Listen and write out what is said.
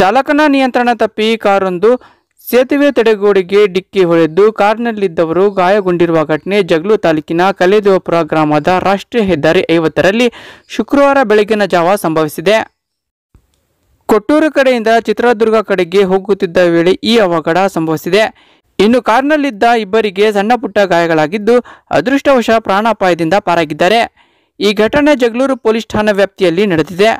ಚಾಲಕನ ನಿಯಂತ್ರಣ ತಪ್ಪಿ ಕಾರೊಂದು ಸೇತುವೆ ತಡೆಗೋಡೆಗೆ ಡಿಕ್ಕಿ ಹೊಡೆದು ಕಾರಿನಲ್ಲಿದ್ದವರು ಗಾಯಗೊಂಡಿರುವ ಘಟನೆ ಜಗಳೂರು ತಾಲೂಕಿನ ಕಲೇದೇವಪುರ ಗ್ರಾಮದ ರಾಷ್ಟ್ರೀಯ ಹೆದ್ದಾರಿ ಐವತ್ತರಲ್ಲಿ ಶುಕ್ರವಾರ ಬೆಳಗಿನ ಜಾವ ಸಂಭವಿಸಿದೆ ಕೊಟ್ಟೂರು ಕಡೆಯಿಂದ ಚಿತ್ರದುರ್ಗ ಕಡೆಗೆ ಹೋಗುತ್ತಿದ್ದ ವೇಳೆ ಈ ಅವಘಡ ಸಂಭವಿಸಿದೆ ಇನ್ನು ಕಾರ್ನಲ್ಲಿದ್ದ ಇಬ್ಬರಿಗೆ ಸಣ್ಣ ಪುಟ್ಟ ಗಾಯಗಳಾಗಿದ್ದು ಅದೃಷ್ಟವಶ ಪ್ರಾಣಾಪಾಯದಿಂದ ಪಾರಾಗಿದ್ದಾರೆ ಈ ಘಟನೆ ಜಗಳೂರು ಪೊಲೀಸ್ ಠಾಣಾ ವ್ಯಾಪ್ತಿಯಲ್ಲಿ ನಡೆದಿದೆ